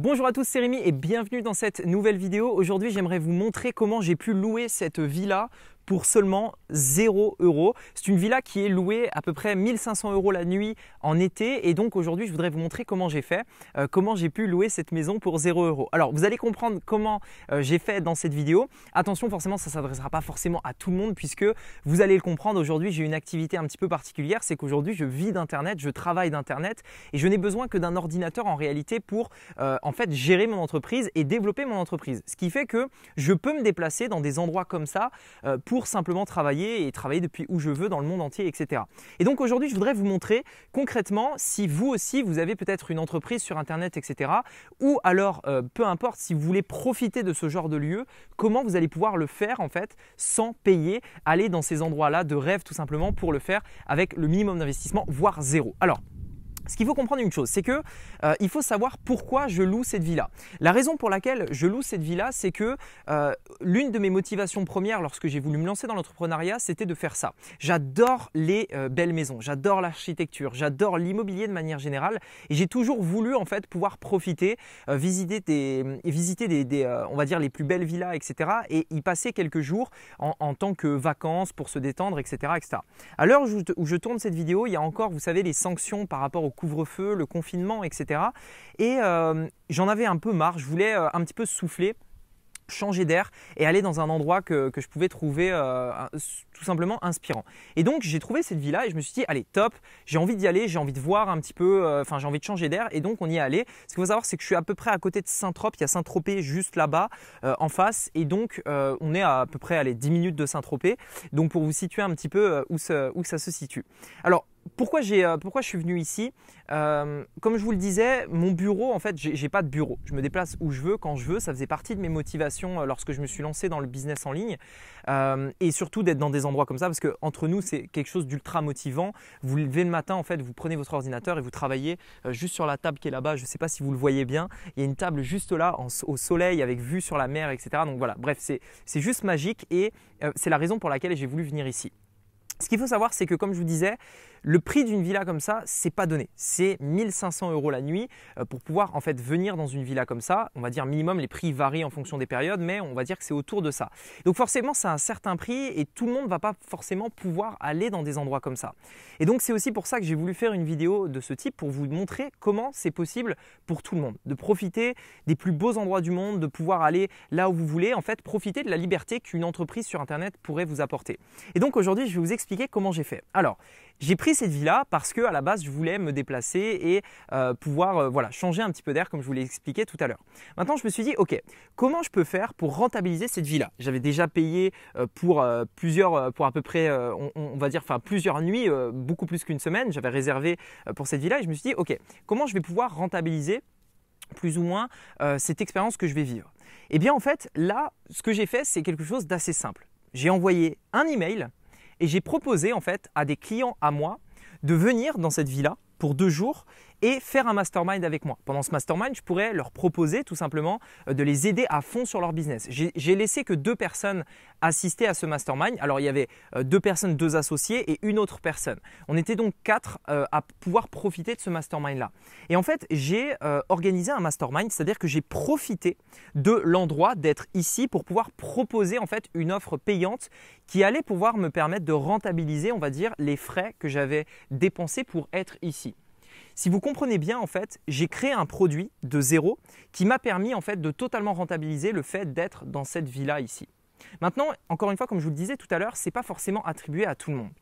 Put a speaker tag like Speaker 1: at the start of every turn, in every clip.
Speaker 1: Bonjour à tous, c'est Rémi et bienvenue dans cette nouvelle vidéo. Aujourd'hui, j'aimerais vous montrer comment j'ai pu louer cette villa pour seulement 0 euros. C'est une villa qui est louée à peu près 1500 euros la nuit en été. Et donc aujourd'hui, je voudrais vous montrer comment j'ai fait, euh, comment j'ai pu louer cette maison pour 0 euros. Alors, vous allez comprendre comment euh, j'ai fait dans cette vidéo. Attention, forcément, ça s'adressera pas forcément à tout le monde puisque vous allez le comprendre. Aujourd'hui, j'ai une activité un petit peu particulière. C'est qu'aujourd'hui, je vis d'Internet, je travaille d'Internet et je n'ai besoin que d'un ordinateur en réalité pour euh, en fait gérer mon entreprise et développer mon entreprise. Ce qui fait que je peux me déplacer dans des endroits comme ça pour simplement travailler et travailler depuis où je veux dans le monde entier, etc. Et donc aujourd'hui, je voudrais vous montrer concrètement si vous aussi, vous avez peut-être une entreprise sur Internet, etc. Ou alors, euh, peu importe, si vous voulez profiter de ce genre de lieu, comment vous allez pouvoir le faire en fait sans payer, aller dans ces endroits-là de rêve tout simplement pour le faire avec le minimum d'investissement, voire zéro. Alors, ce qu'il faut comprendre une chose, c'est que euh, il faut savoir pourquoi je loue cette villa. La raison pour laquelle je loue cette villa, c'est que euh, l'une de mes motivations premières lorsque j'ai voulu me lancer dans l'entrepreneuriat, c'était de faire ça. J'adore les euh, belles maisons, j'adore l'architecture, j'adore l'immobilier de manière générale, et j'ai toujours voulu en fait pouvoir profiter, visiter visiter des, on va dire les plus belles villas, etc. Et y passer quelques jours en, tant que vacances pour se détendre, etc., etc. À l'heure où, je tourne cette vidéo, il y a encore, vous savez, les sanctions par rapport au couvre-feu, le confinement, etc. Et euh, j'en avais un peu marre, je voulais euh, un petit peu souffler changer d'air et aller dans un endroit que, je pouvais trouver euh, tout simplement inspirant. Et donc j'ai trouvé cette villa, et je me suis dit, allez, top, j'ai envie d'y aller, j'ai envie de voir un petit peu, enfin j'ai envie de changer d'air et donc on y est allé. Ce qu'il faut savoir, c'est que je suis à peu près à côté de Saint-Tropez, il y a Saint-Tropez juste là-bas en face et donc on est à, peu près à les 10 minutes de Saint-Tropez, donc pour vous situer un petit peu où, où ça se situe. Alors euh, pourquoi, je suis venu ici euh, Comme je vous le disais, mon bureau, en fait, j'ai pas de bureau. Je me déplace où je veux, quand je veux. Ça faisait partie de mes motivations euh, lorsque je me suis lancé dans le business en ligne. et surtout d'être dans des endroits comme ça, parce qu'entre nous, c'est quelque chose d'ultra motivant. Vous levez le matin, en fait, vous prenez votre ordinateur et vous travaillez juste sur la table qui est là-bas. Je ne sais pas si vous le voyez bien. Il y a une table juste là, au soleil, avec vue sur la mer, etc. Donc voilà, bref, c'est juste magique et c'est la raison pour laquelle j'ai voulu venir ici. Ce qu'il faut savoir, c'est que comme je vous disais, le prix d'une villa comme ça, c'est pas donné. C'est 1500 euros la nuit euh, pour pouvoir en fait venir dans une villa comme ça. On va dire minimum, les prix varient en fonction des périodes, mais on va dire que c'est autour de ça. Donc forcément, c'est un certain prix et tout le monde ne va pas forcément pouvoir aller dans des endroits comme ça. Et donc c'est aussi pour ça que j'ai voulu faire une vidéo de ce type pour vous montrer comment c'est possible pour tout le monde de profiter des plus beaux endroits du monde, de pouvoir aller là où vous voulez, en fait profiter de la liberté qu'une entreprise sur internet pourrait vous apporter. Et donc aujourd'hui, je vais vous expliquer comment j'ai fait. Alors, j'ai pris cette villa là parce que à la base, je voulais me déplacer et euh, pouvoir euh, changer un petit peu d'air comme je vous l'ai expliqué tout à l'heure. Maintenant, je me suis dit, OK, comment je peux faire pour rentabiliser cette villa J'avais déjà payé euh, pour plusieurs, pour à peu près, on, va dire, enfin plusieurs nuits, beaucoup plus qu'une semaine. J'avais réservé pour cette vie et je me suis dit, OK, comment je vais pouvoir rentabiliser plus ou moins cette expérience que je vais vivre Eh bien, en fait, là, ce que j'ai fait, c'est quelque chose d'assez simple. J'ai envoyé un email et j'ai proposé en fait à des clients à moi de venir dans cette villa pour deux jours et faire un mastermind avec moi. Pendant ce mastermind, je pourrais leur proposer tout simplement euh, de les aider à fond sur leur business. J'ai laissé que deux personnes assister à ce mastermind. Alors il y avait euh, deux personnes, deux associés et une autre personne. On était donc quatre euh, à pouvoir profiter de ce mastermind-là. Et en fait, j'ai organisé un mastermind, c'est-à-dire que j'ai profité de l'endroit d'être ici pour pouvoir proposer en fait une offre payante qui allait pouvoir me permettre de rentabiliser, on va dire, les frais que j'avais dépensés pour être ici. Si vous comprenez bien, en fait, j'ai créé un produit de zéro qui m'a permis en fait de totalement rentabiliser le fait d'être dans cette villa ici. Maintenant, encore une fois, comme je vous le disais tout à l'heure, ce n'est pas forcément attribué à tout le monde.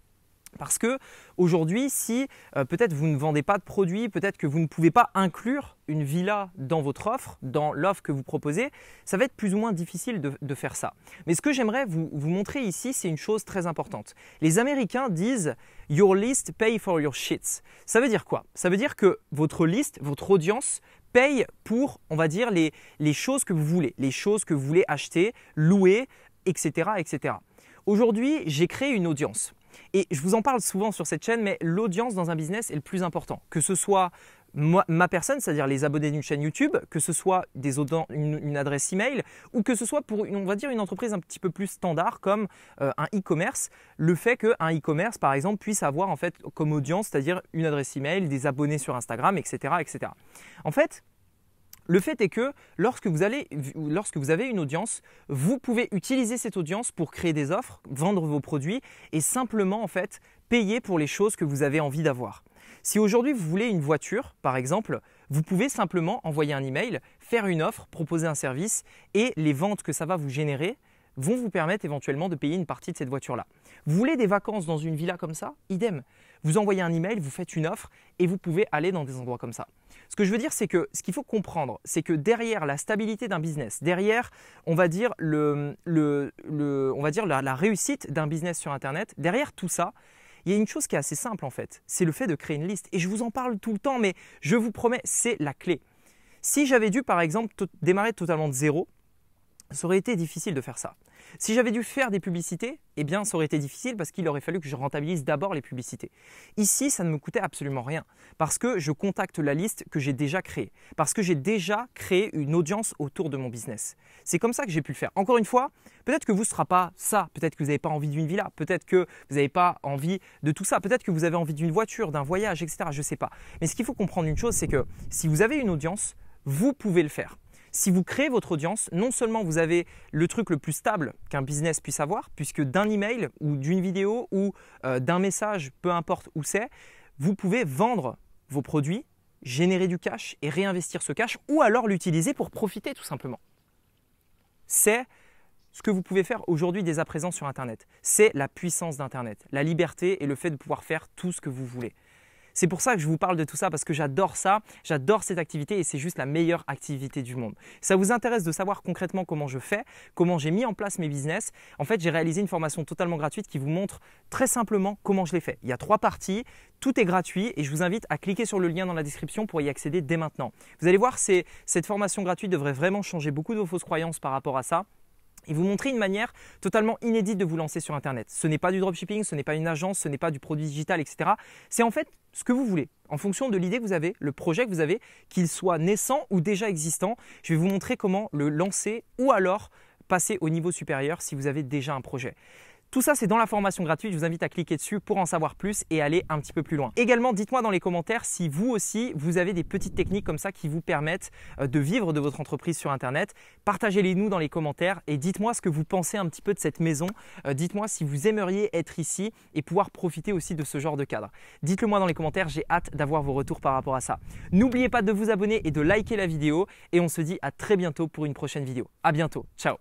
Speaker 1: Parce que aujourd'hui, si euh, peut-être vous ne vendez pas de produits, peut-être que vous ne pouvez pas inclure une villa dans votre offre, dans l'offre que vous proposez, ça va être plus ou moins difficile de, faire ça. Mais ce que j'aimerais vous, montrer ici, c'est une chose très importante. Les Américains disent Your list pay for your shits. Ça veut dire quoi Ça veut dire que votre liste, votre audience paye pour, on va dire, les, les choses que vous voulez, les choses que vous voulez acheter, louer, etc. etc. Aujourd'hui, j'ai créé une audience. Et je vous en parle souvent sur cette chaîne, mais l'audience dans un business est le plus important. Que ce soit ma personne, c'est-à-dire les abonnés d'une chaîne YouTube, que ce soit une, adresse email ou que ce soit pour, une, on va dire, une entreprise un petit peu plus standard comme euh, un e-commerce, le fait qu'un e-commerce, par exemple, puisse avoir en fait comme audience, c'est-à-dire une adresse email, des abonnés sur Instagram, etc., etc. En fait, le fait est que lorsque vous, lorsque vous avez une audience, vous pouvez utiliser cette audience pour créer des offres, vendre vos produits et simplement en fait payer pour les choses que vous avez envie d'avoir. Si aujourd'hui vous voulez une voiture, par exemple, vous pouvez simplement envoyer un email, faire une offre, proposer un service et les ventes que ça va vous générer vont vous permettre éventuellement de payer une partie de cette voiture-là. Vous voulez des vacances dans une villa comme ça Idem. Vous envoyez un email, vous faites une offre et vous pouvez aller dans des endroits comme ça. Ce que je veux dire, c'est que ce qu'il faut comprendre, c'est que derrière la stabilité d'un business, derrière, on va dire, le, le, on va dire la, la réussite d'un business sur Internet, derrière tout ça, il y a une chose qui est assez simple en fait, c'est le fait de créer une liste. Et je vous en parle tout le temps, mais je vous promets, c'est la clé. Si j'avais dû par exemple démarrer totalement de zéro, ça aurait été difficile de faire ça. Si j'avais dû faire des publicités, eh bien ça aurait été difficile parce qu'il aurait fallu que je rentabilise d'abord les publicités. Ici, ça ne me coûtait absolument rien parce que je contacte la liste que j'ai déjà créée, parce que j'ai déjà créé une audience autour de mon business. C'est comme ça que j'ai pu le faire. Encore une fois, peut-être que vous ne serez pas ça, peut-être que vous n'avez pas envie d'une villa, peut-être que vous n'avez pas envie de tout ça, peut-être que vous avez envie d'une voiture, d'un voyage, etc. Je ne sais pas. Mais ce qu'il faut comprendre une chose, c'est que si vous avez une audience, vous pouvez le faire. Si vous créez votre audience, non seulement vous avez le truc le plus stable qu'un business puisse avoir, puisque d'un email ou d'une vidéo ou euh, d'un message, peu importe où c'est, vous pouvez vendre vos produits, générer du cash et réinvestir ce cash ou alors l'utiliser pour profiter tout simplement. C'est ce que vous pouvez faire aujourd'hui dès à présent sur Internet. C'est la puissance d'Internet, la liberté et le fait de pouvoir faire tout ce que vous voulez. C'est pour ça que je vous parle de tout ça parce que j'adore ça, j'adore cette activité et c'est juste la meilleure activité du monde. Ça vous intéresse de savoir concrètement comment je fais, comment j'ai mis en place mes business En fait, j'ai réalisé une formation totalement gratuite qui vous montre très simplement comment je l'ai fait. Il y a trois parties, tout est gratuit et je vous invite à cliquer sur le lien dans la description pour y accéder dès maintenant. Vous allez voir, cette formation gratuite devrait vraiment changer beaucoup de vos fausses croyances par rapport à ça et vous montrer une manière totalement inédite de vous lancer sur Internet. Ce n'est pas du dropshipping, ce n'est pas une agence, ce n'est pas du produit digital, etc. C'est en fait ce que vous voulez, en fonction de l'idée que vous avez, le projet que vous avez, qu'il soit naissant ou déjà existant. Je vais vous montrer comment le lancer ou alors passer au niveau supérieur si vous avez déjà un projet. Tout ça, c'est dans la formation gratuite. Je vous invite à cliquer dessus pour en savoir plus et aller un petit peu plus loin. Également, dites-moi dans les commentaires si vous aussi, vous avez des petites techniques comme ça qui vous permettent euh, de vivre de votre entreprise sur Internet. Partagez-les nous dans les commentaires et dites-moi ce que vous pensez un petit peu de cette maison. Euh, dites-moi si vous aimeriez être ici et pouvoir profiter aussi de ce genre de cadre. Dites-le moi dans les commentaires, j'ai hâte d'avoir vos retours par rapport à ça. N'oubliez pas de vous abonner et de liker la vidéo et on se dit à très bientôt pour une prochaine vidéo. À bientôt, ciao